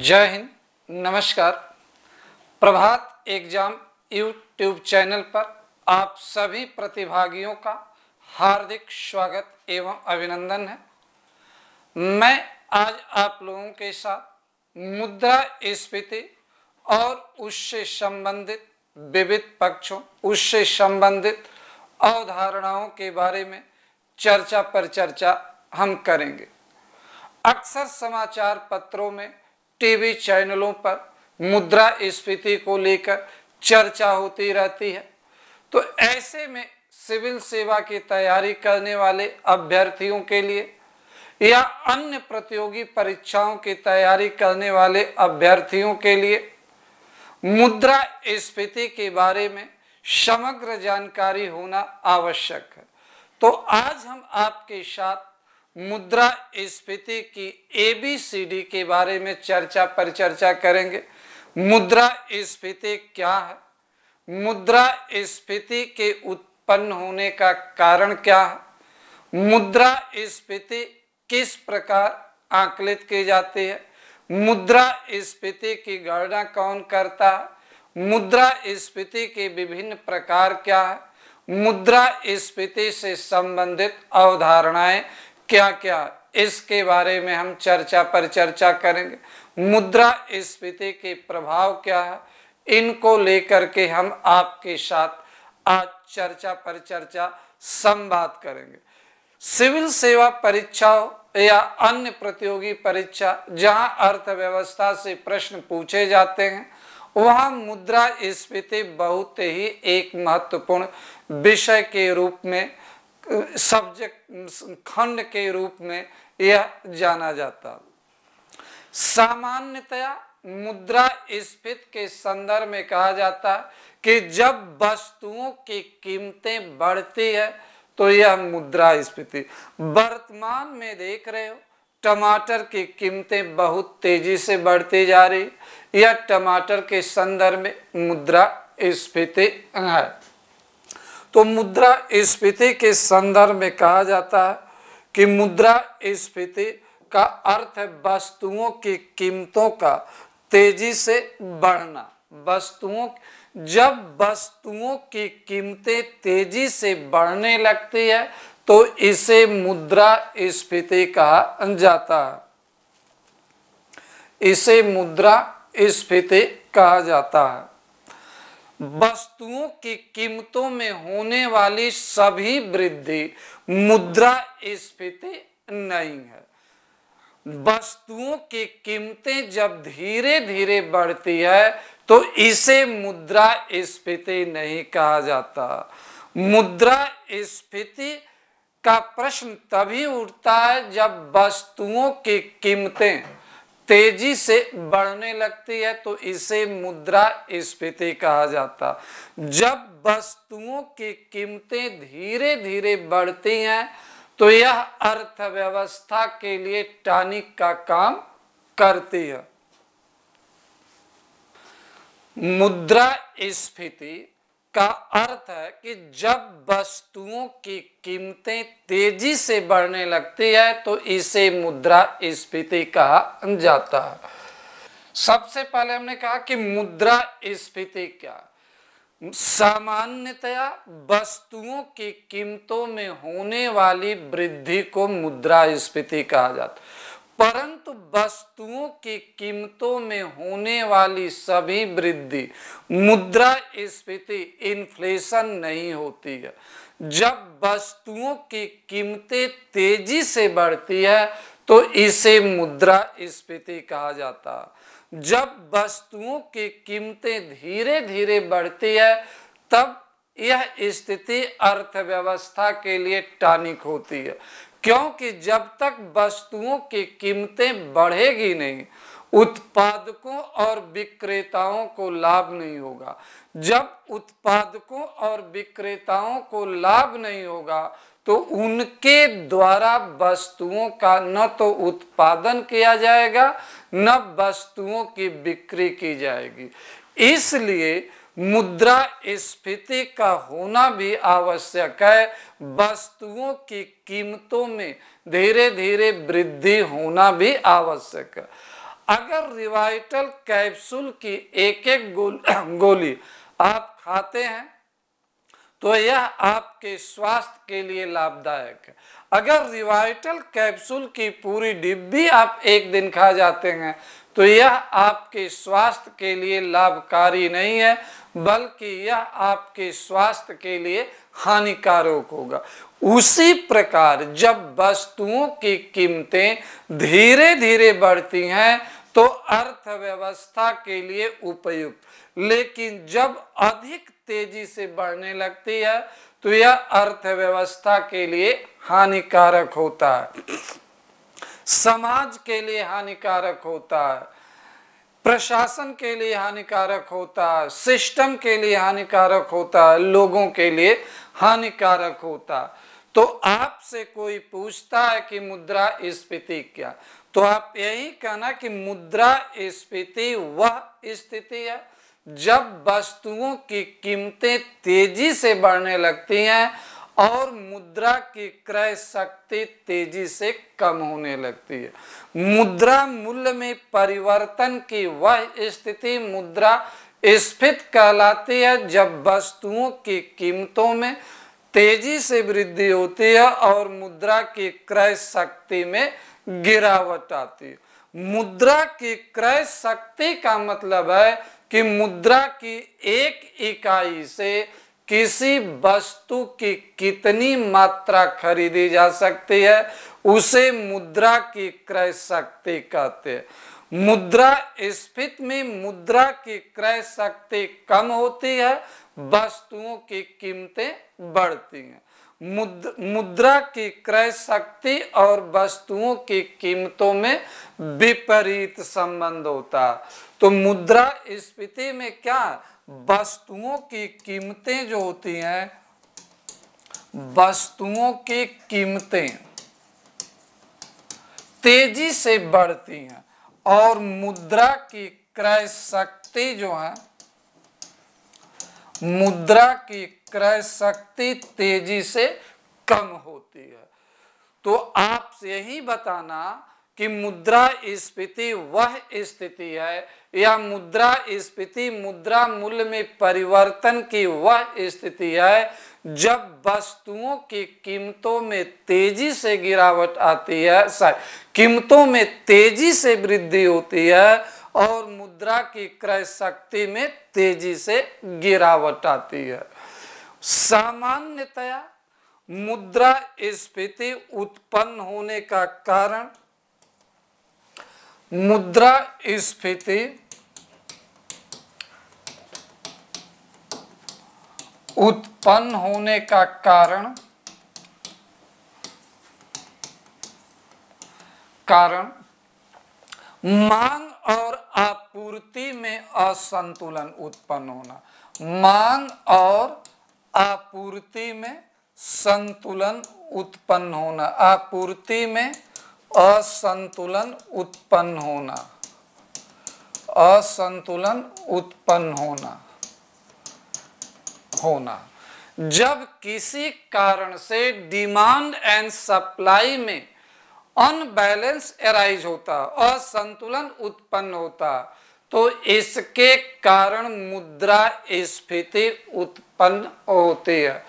जय हिंद नमस्कार प्रभात exam YouTube channel पर आप सभी प्रतिभागियों का हार्दिक स्वागत एवं अभिनंदन है मैं आज आप लोगों के साथ मुद्रा स्फीति और उससे संबंधित विविध पक्षों उससे संबंधित अवधारणाओं के बारे में चर्चा पर चर्चा हम करेंगे अक्सर समाचार पत्रों में टीवी चैनलों पर मुद्रा स्फीति को लेकर चर्चा होती रहती है तो ऐसे में सिविल सेवा की तैयारी करने वाले अभ्यर्थियों के लिए या अन्य प्रतियोगी परीक्षाओं की तैयारी करने वाले अभ्यर्थियों के लिए मुद्रा स्फीति के बारे में समग्र जानकारी होना आवश्यक है तो आज हम आपके साथ मुद्रा स्फीति की एबीसीडी के बारे में चर्चा परिचर्चा करेंगे मुद्रा स्फीति क्या है मुद्रा स्फीति के उत्पन्न होने का कारण क्या है मुद्रा स्फीति किस प्रकार आकलित की जाती है मुद्रा स्फीति की गणना कौन करता है मुद्रा स्फीति के विभिन्न प्रकार क्या है मुद्रा स्फीति से संबंधित अवधारणाएं क्या क्या इसके बारे में हम चर्चा पर चर्चा करेंगे मुद्रा स्फीति के प्रभाव क्या है इनको लेकर के हम आपके साथ आज चर्चा पर चर्चा संवाद करेंगे सिविल सेवा परीक्षा या अन्य प्रतियोगी परीक्षा जहां अर्थव्यवस्था से प्रश्न पूछे जाते हैं वहाँ मुद्रा स्फीति बहुत ही एक महत्वपूर्ण विषय के रूप में सब्जेक्ट खंड के रूप में यह जाना जाता सामान्यतया मुद्रा स्फीत के संदर्भ में कहा जाता है कि जब वस्तुओं की कीमतें बढ़ती है तो यह मुद्रा स्फीति वर्तमान में देख रहे हो टमाटर की कीमतें बहुत तेजी से बढ़ती जा रही यह टमाटर के संदर्भ में मुद्रा स्फीति है तो मुद्रा स्फीति के संदर्भ में कहा जाता है कि मुद्रा स्फीति का अर्थ है वस्तुओं की कीमतों का तेजी से बढ़ना वस्तुओं जब वस्तुओं की कीमतें तेजी से बढ़ने लगती है तो इसे मुद्रा स्फीति कहा जाता है इसे मुद्रा स्फीति कहा जाता है वस्तुओं की कीमतों में होने वाली सभी वृद्धि मुद्रा स्फीति नहीं है वस्तुओं की कीमतें जब धीरे धीरे बढ़ती है तो इसे मुद्रा स्फीति नहीं कहा जाता मुद्रा स्फीति का प्रश्न तभी उठता है जब वस्तुओं की कीमतें तेजी से बढ़ने लगती है तो इसे मुद्रा स्फीति कहा जाता जब वस्तुओं की कीमतें धीरे धीरे बढ़ती हैं तो यह अर्थव्यवस्था के लिए टानिक का काम करती है मुद्रा स्फीति का अर्थ है कि जब वस्तुओं की कीमतें तेजी से बढ़ने लगती है तो इसे मुद्रा स्फीति कहा जाता है सबसे पहले हमने कहा कि मुद्रा स्फीति क्या सामान्यतया वस्तुओं की कीमतों में होने वाली वृद्धि को मुद्रा स्फीति कहा जाता परंतु वस्तुओं की कीमतों में होने वाली सभी वृद्धि मुद्रा स्फीति इन्फ्लेशन नहीं होती है जब वस्तुओं की कीमतें तेजी से बढ़ती है तो इसे मुद्रा स्फीति कहा जाता है जब वस्तुओं की कीमतें धीरे धीरे बढ़ती है तब यह स्थिति अर्थव्यवस्था के लिए टानिक होती है क्योंकि जब तक वस्तुओं की कीमतें बढ़ेगी नहीं उत्पादकों और विक्रेताओं को लाभ नहीं होगा जब उत्पादकों और विक्रेताओं को लाभ नहीं होगा तो उनके द्वारा वस्तुओं का न तो उत्पादन किया जाएगा न वस्तुओं की बिक्री की जाएगी इसलिए मुद्रा स्फीति का होना भी आवश्यक है वस्तुओं की कीमतों में धीरे धीरे वृद्धि होना भी आवश्यक है अगर रिवाइटल कैप्सूल की एक एक गोल, गोली आप खाते हैं तो यह आपके स्वास्थ्य के लिए लाभदायक है अगर रिवाइटल कैप्सूल की पूरी डिब्बी आप एक दिन खा जाते हैं तो यह आपके स्वास्थ्य के लिए लाभकारी नहीं है बल्कि यह आपके स्वास्थ्य के लिए हानिकारक होगा उसी प्रकार जब वस्तुओं की कीमतें धीरे धीरे बढ़ती हैं तो अर्थव्यवस्था के लिए उपयुक्त लेकिन जब अधिक तेजी से बढ़ने लगती है तो यह अर्थव्यवस्था के लिए हानिकारक होता है समाज के लिए हानिकारक होता है प्रशासन के लिए हानिकारक होता है सिस्टम के लिए हानिकारक होता है लोगों के लिए हानिकारक होता है तो आपसे कोई पूछता है कि मुद्रा स्फीति क्या तो आप यही कहना कि मुद्रा स्फीति वह स्थिति है जब वस्तुओं की कीमतें तेजी से बढ़ने लगती हैं और मुद्रा की क्रय शक्ति तेजी से कम होने लगती है मुद्रा मूल्य में परिवर्तन की वह स्थिति मुद्रा स्फित कहलाती है जब वस्तुओं की कीमतों में तेजी से वृद्धि होती है और मुद्रा की क्रय शक्ति में गिरावट आती है मुद्रा की क्रय शक्ति का मतलब है कि मुद्रा की एक इकाई से किसी वस्तु की कितनी मात्रा खरीदी जा सकती है उसे मुद्रा की क्रय शक्ति कहते हैं मुद्रा स्फित में मुद्रा की क्रय शक्ति कम होती है वस्तुओं की कीमतें बढ़ती हैं मुद्रा की क्रय शक्ति और वस्तुओं की कीमतों में विपरीत संबंध होता है तो मुद्रा स्फीति में क्या वस्तुओं की कीमतें जो होती हैं वस्तुओं की कीमतें तेजी से बढ़ती हैं और मुद्रा की क्रय शक्ति जो है मुद्रा की क्रय शक्ति तेजी से कम होती है तो आप यही बताना कि मुद्रा स्फीति वह स्थिति है या मुद्रा स्फीति मुद्रा मूल्य में परिवर्तन की वह स्थिति है जब वस्तुओं की कीमतों में तेजी से गिरावट आती है कीमतों में तेजी से वृद्धि होती है और मुद्रा की क्रय शक्ति में तेजी से गिरावट आती है सामान्यतया मुद्रा स्फीति उत्पन्न होने का कारण मुद्रा स्फीति उत्पन्न होने का कारण कारण मांग और आपूर्ति में असंतुलन उत्पन्न होना मांग और आपूर्ति में संतुलन उत्पन्न होना आपूर्ति में असंतुलन उत्पन्न होना असंतुलन उत्पन्न होना होना जब किसी कारण से डिमांड एंड सप्लाई में अनबैलेंस एराइज होता असंतुलन उत्पन्न होता तो इसके कारण मुद्रा स्फीति उत्पन्न होती है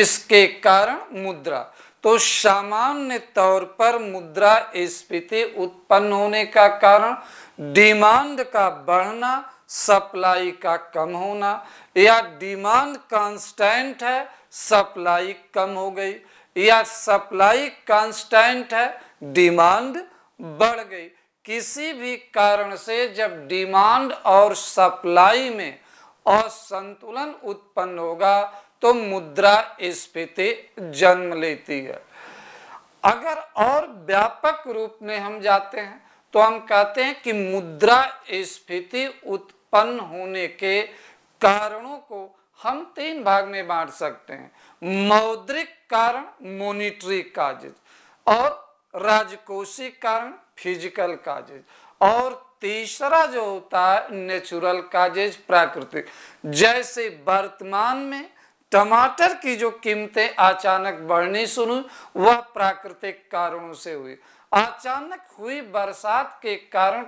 इसके कारण मुद्रा तो सामान्य तौर पर मुद्रा स्फीति उत्पन्न होने का कारण डिमांड का बढ़ना सप्लाई का कम होना या डिमांड कांस्टेंट है सप्लाई कम हो गई या सप्लाई कांस्टेंट है डिमांड बढ़ गई किसी भी कारण से जब डिमांड और सप्लाई में असंतुलन उत्पन्न होगा तो मुद्रा स्फीति जन्म लेती है अगर और व्यापक रूप में हम जाते हैं तो हम कहते हैं कि मुद्रा स्फीति उत्पन्न होने के कारणों को हम तीन भाग में बांट सकते हैं मौद्रिक कारण मोनिट्री काजेज और राजकोषीय कारण फिजिकल काजेज और तीसरा जो होता है नेचुरल काजेज प्राकृतिक जैसे वर्तमान में टमाटर की जो कीमतें अचानक बढ़नी शुरू वह प्राकृतिक कारणों से हुई अचानक हुई बरसात के कारण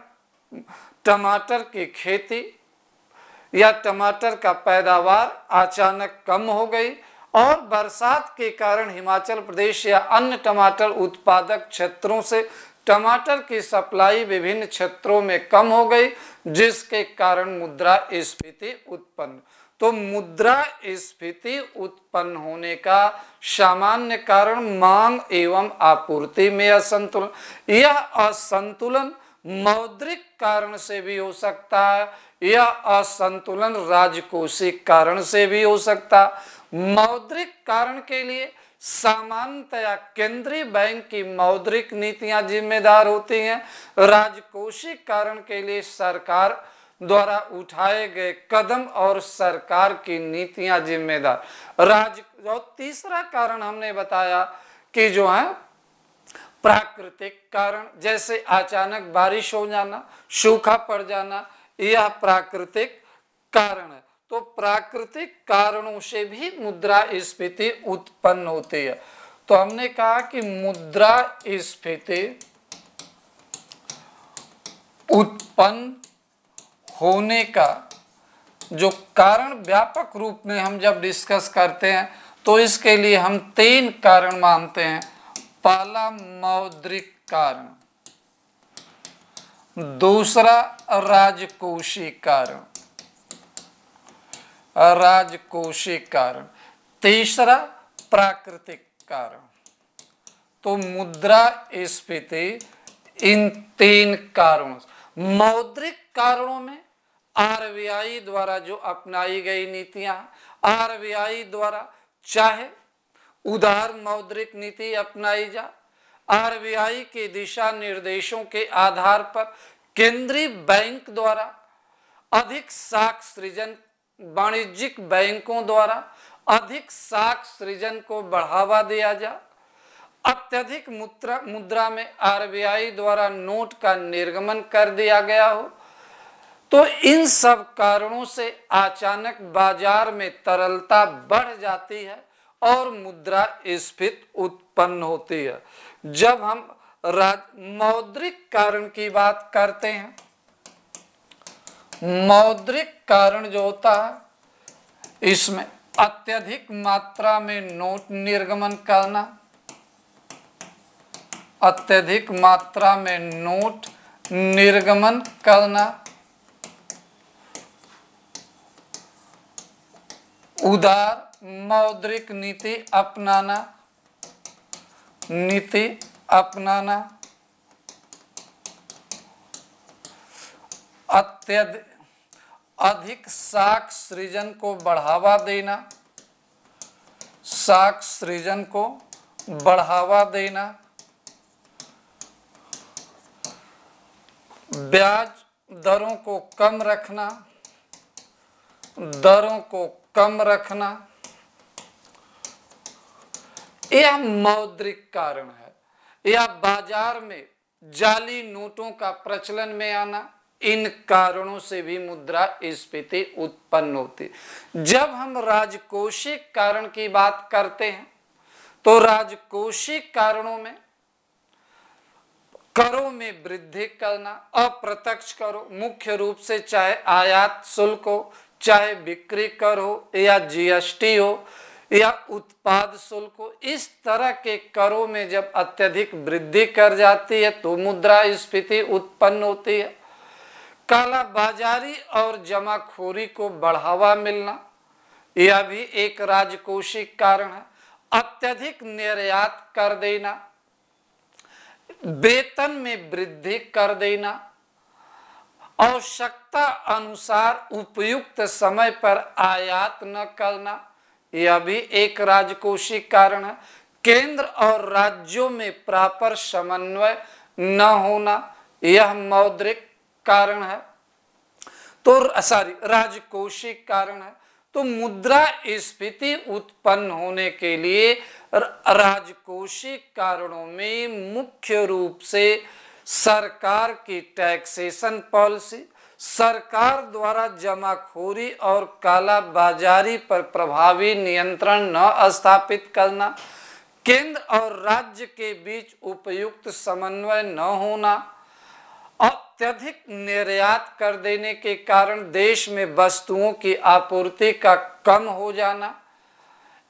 टमाटर की खेती या टमाटर का पैदावार अचानक कम हो गई और बरसात के कारण हिमाचल प्रदेश या अन्य टमाटर उत्पादक क्षेत्रों से टमाटर की सप्लाई विभिन्न क्षेत्रों में कम हो गई जिसके कारण मुद्रा स्फीति उत्पन्न तो मुद्रा स्फीति उत्पन्न होने का सामान्य कारण मांग एवं आपूर्ति में असंतुलन यह असंतुलन मौद्रिक कारण से भी हो सकता है यह असंतुलन राजकोषीय कारण से भी हो सकता मौद्रिक कारण के लिए सामान्यतया केंद्रीय बैंक की मौद्रिक नीतियां जिम्मेदार होती हैं राजकोषीय कारण के लिए सरकार द्वारा उठाए गए कदम और सरकार की नीतियां जिम्मेदार राज और तीसरा कारण हमने बताया कि जो है प्राकृतिक कारण जैसे अचानक बारिश हो जाना सूखा पड़ जाना यह प्राकृतिक कारण है तो प्राकृतिक कारणों से भी मुद्रा स्फीति उत्पन्न होती है तो हमने कहा कि मुद्रा स्फीति उत्पन्न होने का जो कारण व्यापक रूप में हम जब डिस्कस करते हैं तो इसके लिए हम तीन कारण मानते हैं पहला मौद्रिक कारण दूसरा राजकोषी कारण राजकोषी कारण तीसरा प्राकृतिक कारण तो मुद्रा स्फीति इन तीन कारणों मौद्रिक कारणों में आरबीआई द्वारा जो अपनाई गई नीतियां आरबीआई द्वारा चाहे उदार मौद्रिक नीति अपनाई जा आरबीआई के दिशा निर्देशों के आधार पर केंद्रीय बैंक द्वारा अधिक साख सृजन वाणिज्यिक बैंकों द्वारा अधिक साख सृजन को बढ़ावा दिया जा अत्यधिक मुद्रा मुद्रा में आरबीआई द्वारा नोट का निर्गमन कर दिया गया हो तो इन सब कारणों से अचानक बाजार में तरलता बढ़ जाती है और मुद्रा स्फित उत्पन्न होती है जब हम मौद्रिक कारण की बात करते हैं मौद्रिक कारण जो होता है इसमें अत्यधिक मात्रा में नोट निर्गमन करना अत्यधिक मात्रा में नोट निर्गमन करना उदार मौद्रिक नीति अपनाना नीति अपनाना अत्यधिक अधिक साख सृजन को बढ़ावा देना साख सृजन को बढ़ावा देना ब्याज दरों को कम रखना दरों को कम रखना यह मौद्रिक कारण है या बाजार में जाली नोटों का प्रचलन में आना इन कारणों से भी मुद्रा स्फीति उत्पन्न होती जब हम राजकोषिक कारण की बात करते हैं तो राजकोषिक कारणों में करों में वृद्धि करना अप्रत्यक्ष करो मुख्य रूप से चाहे आयात शुल्क हो चाहे बिक्री कर हो या जीएसटी हो या उत्पाद शुल्क हो इस तरह के करों में जब अत्यधिक वृद्धि कर जाती है तो मुद्रा स्फीति उत्पन्न होती है काला बाजारी और जमाखोरी को बढ़ावा मिलना यह भी एक राजकोषीय कारण है अत्यधिक निर्यात कर देना वेतन में वृद्धि कर देना आवश्यकता अनुसार उपयुक्त समय पर आयात न करना यह भी एक राजकोषीय कारण है केंद्र और राज्यों में प्रॉपर समन्वय न होना यह मौद्रिक कारण है तो सॉरी राजकोषीय कारण है तो मुद्रा स्फीति उत्पन्न होने के लिए राजकोषीय कारणों में मुख्य रूप से सरकार की टैक्सेशन पॉलिसी सरकार द्वारा जमाखोरी और कालाबाजारी पर प्रभावी नियंत्रण न स्थापित करना केंद्र और राज्य के बीच उपयुक्त समन्वय न होना अत्यधिक निर्यात कर देने के कारण देश में वस्तुओं की आपूर्ति का कम हो जाना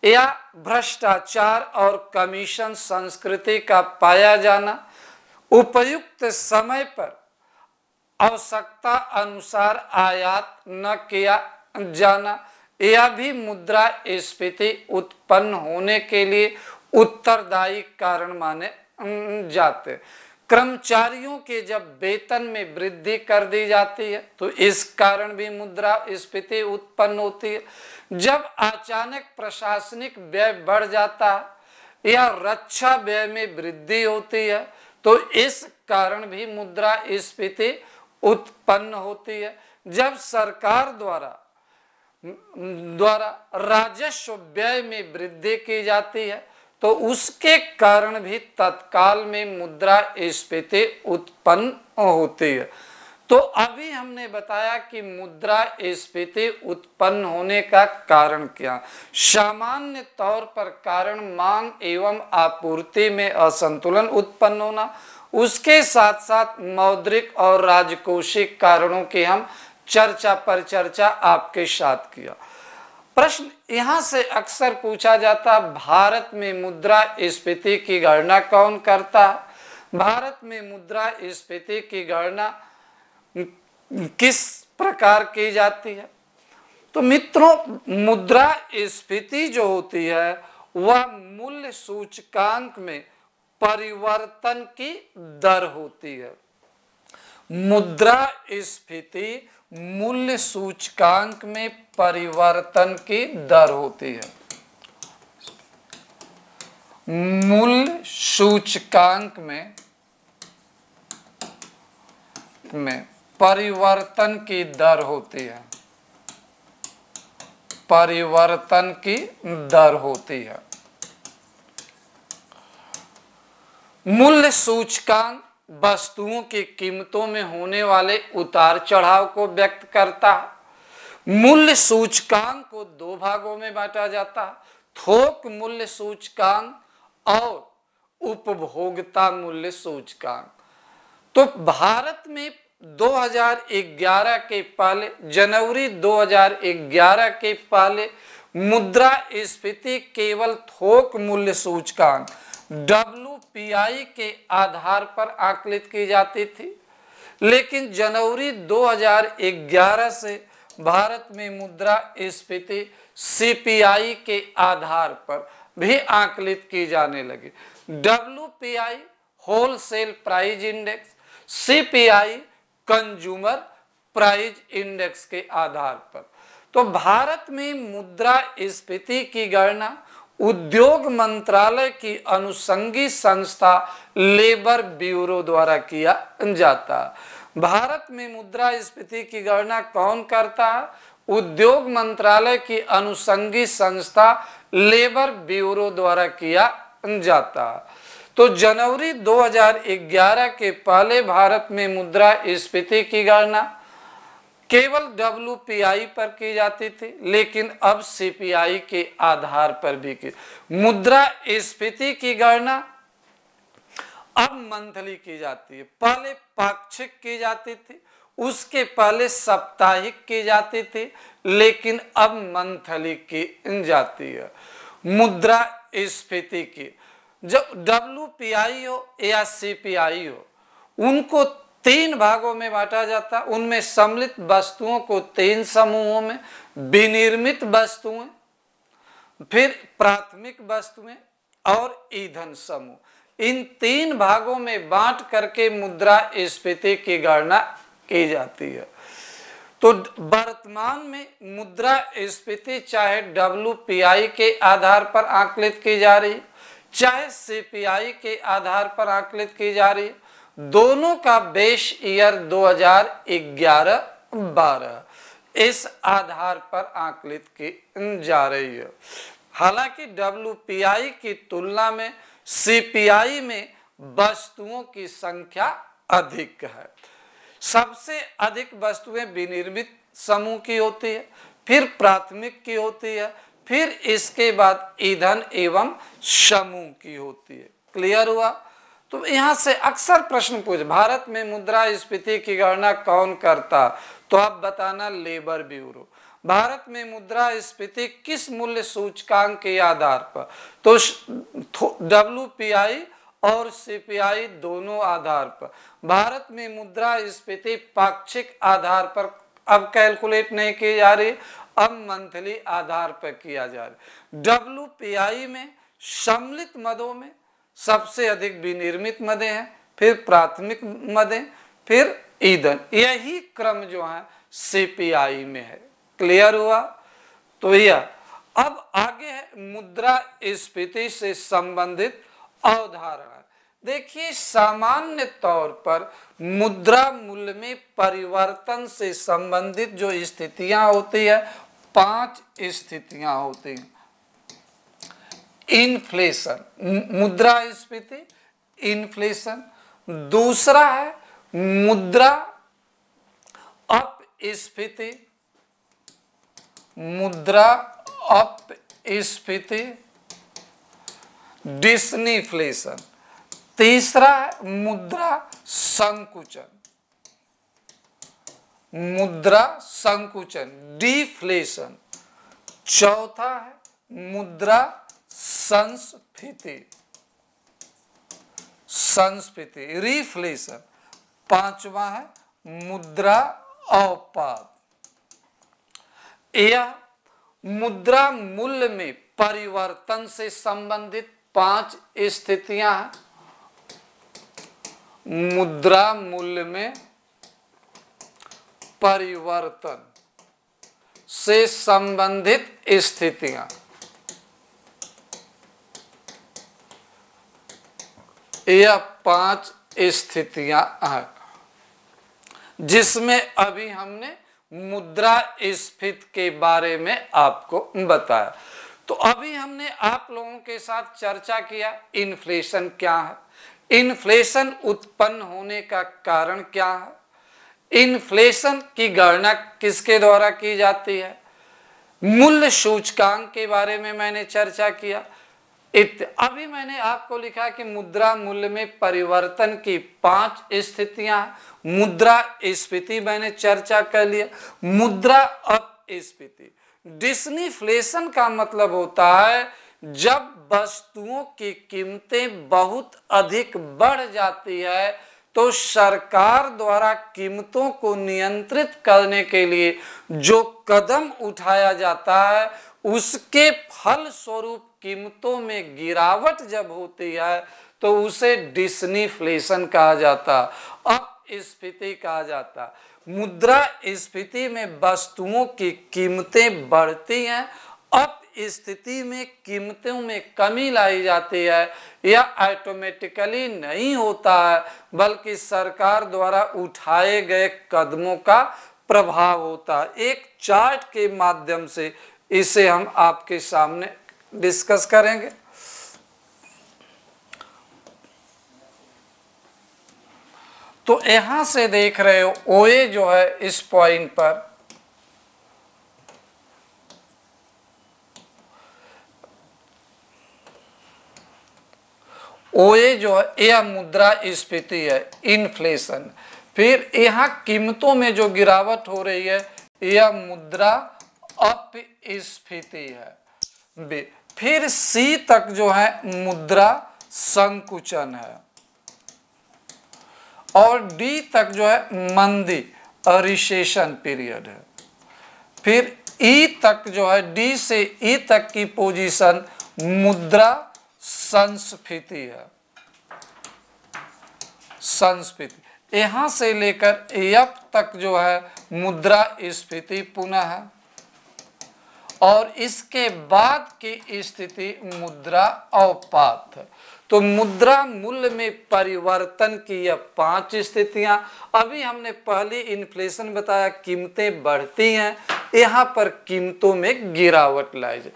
या भ्रष्टाचार और कमीशन संस्कृति का पाया जाना उपयुक्त समय पर आवश्यकता अनुसार आयात न किया जाना यह भी मुद्रा स्फीति उत्पन्न होने के लिए उत्तरदायी कारण माने जाते कर्मचारियों के जब वेतन में वृद्धि कर दी जाती है तो इस कारण भी मुद्रा स्फीति उत्पन्न होती है जब अचानक प्रशासनिक व्यय बढ़ जाता है या रक्षा व्यय में वृद्धि होती है तो इस कारण भी मुद्रा स्फीति उत्पन्न होती है जब सरकार द्वारा द्वारा राजस्व व्यय में वृद्धि की जाती है तो उसके कारण भी तत्काल में मुद्रा स्फीति उत्पन्न होती है तो अभी हमने बताया कि मुद्रा स्फीति उत्पन्न होने का कारण क्या सामान्य तौर पर कारण मांग एवं आपूर्ति में असंतुलन उत्पन्न होना उसके साथ साथ मौद्रिक और राजकोषीय कारणों की हम चर्चा पर चर्चा आपके साथ किया प्रश्न यहां से अक्सर पूछा जाता भारत में मुद्रा स्फीति की गणना कौन करता है भारत में मुद्रा स्फीति की गणना किस प्रकार की जाती है तो मित्रों मुद्रा स्फीति जो होती है वह मूल्य सूचकांक में परिवर्तन की दर होती है मुद्रा स्फीति मूल्य सूचकांक में परिवर्तन की दर होती है मूल सूचकांक में में परिवर्तन की दर होती है परिवर्तन की दर होती है मूल्य सूचकांक वस्तुओं की कीमतों में होने वाले उतार चढ़ाव को व्यक्त करता है मूल्य सूचकांक को दो भागों में बांटा जाता है थोक मूल्य सूचकांक और उपभोक्ता मूल्य सूचकांक तो भारत में 2011 के पहले जनवरी 2011 के पहले मुद्रा स्फीति केवल थोक मूल्य सूचकांक डब्ल्यू के आधार पर आकलित की जाती थी लेकिन जनवरी 2011 से भारत में मुद्रा स्फीति सी के आधार पर भी आकलित की जाने लगी होल होलसेल प्राइस इंडेक्स सी कंज्यूमर प्राइज इंडेक्स के आधार पर तो भारत में मुद्रा स्फीति की गणना उद्योग मंत्रालय की अनुसंगी संस्था लेबर ब्यूरो द्वारा किया जाता भारत में मुद्रा स्फीति की गणना कौन करता है उद्योग मंत्रालय की अनुसंगी संस्था लेबर ब्यूरो द्वारा किया जाता है तो जनवरी 2011 के पहले भारत में मुद्रा स्फीति की गणना केवल डब्ल्यू पर की जाती थी लेकिन अब सी के आधार पर भी की मुद्रा स्फीति की गणना अब मंथली की जाती है पहले पाक्षिक की जाती थी उसके पहले साप्ताहिक की जाती थी लेकिन अब मंथली की जाती है मुद्रा स्फीति की जो डब्ल्यू पी आई हो या सी पी आई हो उनको तीन भागों में बांटा जाता उनमें सम्मिलित वस्तुओं को तीन समूहों में विनिर्मित वस्तुएं फिर प्राथमिक वस्तुएं और ईंधन समूह इन तीन भागों में बांट करके मुद्रा स्फीति की गणना की जाती है तो वर्तमान में मुद्रा स्फीति चाहे डब्ल्यू के आधार पर आंकलित की जा रही चाहे सीपीआई के आधार पर आकलित की जा रही दोनों का बेश ईयर 2011-12 इस आधार पर आकलित की जा रही है हालांकि डब्ल्यूपीआई की तुलना में सीपीआई में वस्तुओं की संख्या अधिक है सबसे अधिक वस्तुएं विनिर्मित समूह की होती है फिर प्राथमिक की होती है फिर इसके बाद ईंधन एवं समूह की होती है क्लियर हुआ तो यहाँ से अक्सर प्रश्न पूछ भारत में मुद्रा स्फीति की गणना कौन करता तो आप बताना लेबर ब्यूरो भारत में मुद्रा स्फीति किस मूल्य सूचकांक के आधार पर तो डब्ल्यू और सीपीआई दोनों आधार पर भारत में मुद्रा स्फीति पाक्षिक आधार पर अब कैलकुलेट नहीं की जा रही अब मंथली आधार पर किया जा रहा डब्ल्यू में सम्मिलित मदों में सबसे अधिक विनिर्मित मदे हैं फिर प्राथमिक मदे फिर ईधन यही क्रम जो है सीपीआई में है क्लियर हुआ तो यह अब आगे है मुद्रा स्फीति से संबंधित अवधारणा देखिए सामान्य तौर पर मुद्रा मूल्य में परिवर्तन से संबंधित जो स्थितियां होती है पांच स्थितियां होती हैं इन्फ्लेशन मुद्रा स्फीति इन्फ्लेशन दूसरा है मुद्रा अपस्फीति मुद्रा अपस्फीति डिस्नीफ्लेशन तीसरा है मुद्रा संकुचन मुद्रा संकुचन डिफ्लेशन चौथा है मुद्रा संस्फीति संस्फीति रिफ्लेशन पांचवा है मुद्रा अवपाद यह मुद्रा मूल्य में परिवर्तन से संबंधित पांच स्थितियां हैं मुद्रा मूल्य में परिवर्तन से संबंधित स्थितियां यह पांच स्थितियां हैं जिसमें अभी हमने मुद्रा स्फित के बारे में आपको बताया तो अभी हमने आप लोगों के साथ चर्चा किया इन्फ्लेशन क्या है इन्फ्लेशन उत्पन्न होने का कारण क्या है इन्फ्लेशन की गणना किसके द्वारा की जाती है मूल्य सूचकांक के बारे में मैंने चर्चा किया इत, अभी मैंने आपको लिखा कि मुद्रा मूल्य में परिवर्तन की पांच स्थितियां मुद्रा स्फीति मैंने चर्चा कर लिया मुद्रा अप स्पीति डिस्निफ्लेशन का मतलब होता है जब वस्तुओं की कीमतें बहुत अधिक बढ़ जाती है तो सरकार द्वारा कीमतों को नियंत्रित करने के लिए जो कदम उठाया जाता है उसके फल स्वरूप कीमतों में गिरावट जब होती है तो उसे डिस्नीफ्लेशन कहा जाता अप स्फीति कहा जाता मुद्रा स्फीति में वस्तुओं की कीमतें बढ़ती हैं अप स्थिति में कीमतों में कमी लाई जाती है या ऑटोमेटिकली नहीं होता है बल्कि सरकार द्वारा उठाए गए कदमों का प्रभाव होता है एक चार्ट के माध्यम से इसे हम आपके सामने डिस्कस करेंगे तो यहां से देख रहे हो ओए जो है इस पॉइंट पर ये जो है यह मुद्रा स्फीति है इन्फ्लेशन फिर यहाँ कीमतों में जो गिरावट हो रही है यह मुद्रा अपस्फीति है फिर सी तक जो है मुद्रा संकुचन है और डी तक जो है मंदी रिसेशन पीरियड है फिर ई e तक जो है डी से ई e तक की पोजीशन मुद्रा संस्फीति है संस्फीति यहां से लेकर यप तक जो है मुद्रा स्फीति पुनः है और इसके बाद की स्थिति मुद्रा अवपात तो मुद्रा मूल्य में परिवर्तन की यह पांच स्थितियां अभी हमने पहली इन्फ्लेशन बताया कीमतें बढ़ती हैं यहां पर कीमतों में गिरावट लाई जाए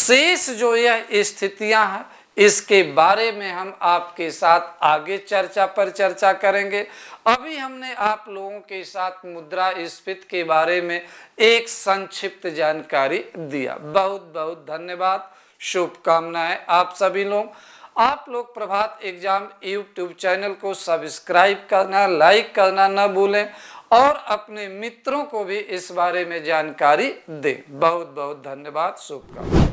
शेष जो यह स्थितियां हैं इसके बारे में हम आपके साथ आगे चर्चा पर चर्चा करेंगे अभी हमने आप लोगों के साथ मुद्रा स्फीत के बारे में एक संक्षिप्त जानकारी दिया बहुत बहुत धन्यवाद शुभकामनाएं आप सभी लोग आप लोग प्रभात एग्जाम यूट्यूब चैनल को सब्सक्राइब करना लाइक करना न भूलें और अपने मित्रों को भी इस बारे में जानकारी दें बहुत बहुत धन्यवाद शुभकामनाएं